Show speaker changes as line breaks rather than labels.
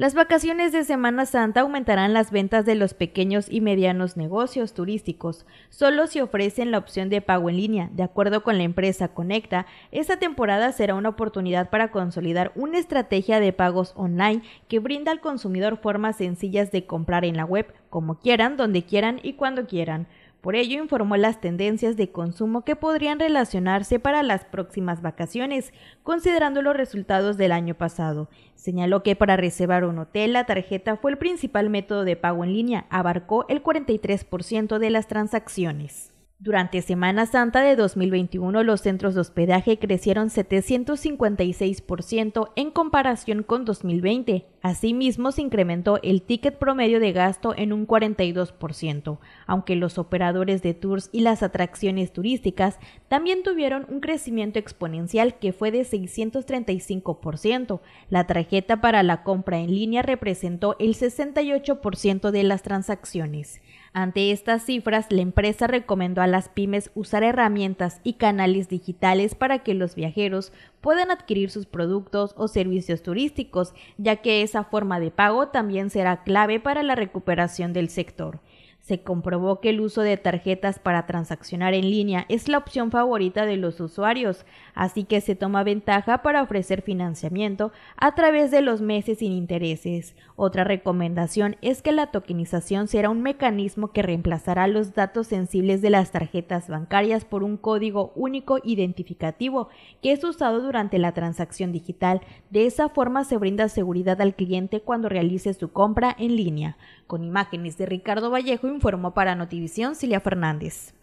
Las vacaciones de Semana Santa aumentarán las ventas de los pequeños y medianos negocios turísticos. Solo si ofrecen la opción de pago en línea. De acuerdo con la empresa Conecta, esta temporada será una oportunidad para consolidar una estrategia de pagos online que brinda al consumidor formas sencillas de comprar en la web, como quieran, donde quieran y cuando quieran. Por ello informó las tendencias de consumo que podrían relacionarse para las próximas vacaciones, considerando los resultados del año pasado. Señaló que para reservar un hotel la tarjeta fue el principal método de pago en línea, abarcó el 43% de las transacciones. Durante Semana Santa de 2021, los centros de hospedaje crecieron 756% en comparación con 2020. Asimismo, se incrementó el ticket promedio de gasto en un 42%, aunque los operadores de tours y las atracciones turísticas también tuvieron un crecimiento exponencial que fue de 635%. La tarjeta para la compra en línea representó el 68% de las transacciones. Ante estas cifras, la empresa recomendó a las pymes usar herramientas y canales digitales para que los viajeros puedan adquirir sus productos o servicios turísticos, ya que esa forma de pago también será clave para la recuperación del sector se comprobó que el uso de tarjetas para transaccionar en línea es la opción favorita de los usuarios, así que se toma ventaja para ofrecer financiamiento a través de los meses sin intereses. Otra recomendación es que la tokenización será un mecanismo que reemplazará los datos sensibles de las tarjetas bancarias por un código único identificativo que es usado durante la transacción digital. De esa forma se brinda seguridad al cliente cuando realice su compra en línea. Con imágenes de Ricardo Vallejo informó para Notivisión Cilia Fernández.